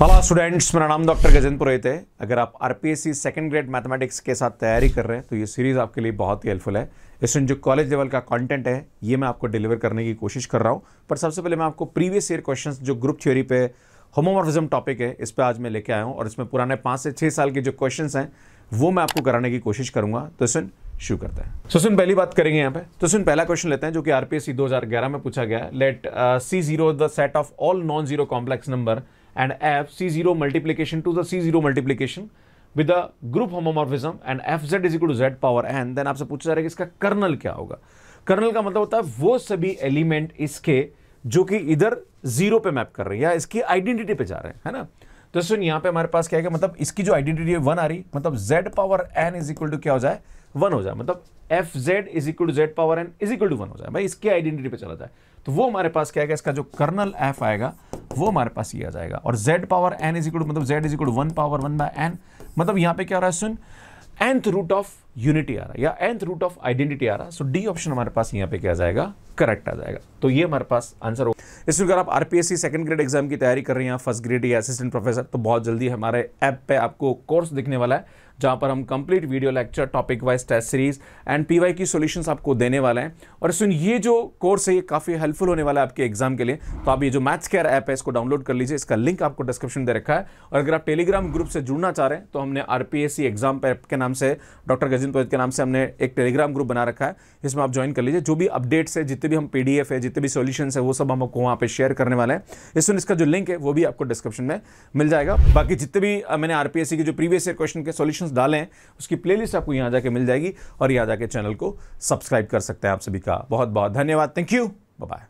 hello students मेरा नाम doctor Gajendra पुरोहित है अगर आप R P S C second grade mathematics के साथ तैयारी कर रहे हैं तो ये सीरीज़ आपके लिए बहुत ही हेल्पफुल है इसमें जो कॉलेज लेवल का कंटेंट है ये मैं आपको डिलीवर करने की कोशिश कर रहा हूँ पर सबसे पहले मैं आपको प्रीवियस ईयर क्वेश्चन जो ग्रुप थ्योरी पे होमोमॉर्फिज्म टॉपिक है इस पर आज मैं लेके आया हूँ और इसमें पुराने पाँच से छः साल के जो क्वेश्चन हैं वो मैं आपको कराने की कोशिश करूँगा तो सुन शुरू करते हैं तो सुन पहली बात करेंगे यहाँ पे तो सुन पहला क्वेश्चन लेते हैं जो कि आरपीएससी 2011 में पूछा गया let C zero the set of all non zero complex number and f c0 multiplication to the c0 multiplication with a group homomorphism and F Z is equal to Z power N then आपसे पूछा जा रहा है कि इसका colonel क्या होगा colonel का मतलब होता है वो सभी एलिमेंट इसके जो कि इधर जीरो पे मैप कर रहे ya iski इसकी आइडेंटिटी पे जा रहे हैं ना तो सुन यहाँ पे हमारे पास क्या है मतलब इसकी जो आइडेंटिटी है वन आ रही मतलब Z power N is equal to क्या हो जाए वन हो जाए मतलब F Z is equal to Z power N is equal to one हो जाए भाई इसकी आइडेंटिटी पे चला जाए तो वो हमारे पास क्या है इसका जो कर्नल एफ आएगा वो हमारे पास ये आ जाएगा और z power N is equal मतलब z is equal one power one by N मतलब यहाँ पे क्या आ रहा है सुन एंथ रूट ऑफ यूनिटी आ रहा है या एंथ रूट ऑफ आइडेंटिटी आ रहा है सो डी ऑप्शन हमारे पास यहाँ पे क्या आ जाएगा करेक्ट आ जाएगा तो ये हमारे पास आंसर होगा इसलिए अगर आप आरपीएससी सेकंड ग्रेड एग्जाम की तैयारी कर रहे हैं फर्स्ट ग्रेड या असिस्टेंट प्रोफेसर तो बहुत जल्दी हमारे ऐप पे आपको कोर्स दिखने वाला है जहां पर हम complete video lecture topic wise test series and PY की सॉल्यूशंस आपको देने वाले हैं और सुन ये जो कोर्स है ये काफ़ी हेल्पफुल होने वाला है आपके एग्जाम के लिए तो आप ये जो मैथ्स केयर ऐप है इसको डाउनलोड कर लीजिए इसका लिंक आपको डिस्क्रिप्शन दे रखा है और अगर आप टेलीग्राम ग्रुप से जुड़ना चाह रहे हैं तो हमने आर एग्जाम ऐप के नाम से डॉक्टर गजिन पुरोहित के नाम से हमने एक टेलीग्राम ग्रुप बना रखा है इसमें आप ज्वाइन कर लीजिए जो भी अपडेट्स है जितने भी हम पी है जितने भी सोल्यूशन है वो सब हम आपको वहाँ पे शेयर करने वाले हैं इस इसका जो लिंक है वो भी आपको डिस्क्रिप्शन में मिल जाएगा बाकी जितने भी मैंने आर के जो प्रीवियस ईयर क्वेश्चन के सोल्यूशन डाले हैं उसकी प्ले आपको यहाँ जाके मिल जाएगी और यहाँ जाके चैनल को सब्सक्राइब कर सकते हैं आप सभी का बहुत बहुत धन्यवाद थैंक यू बाय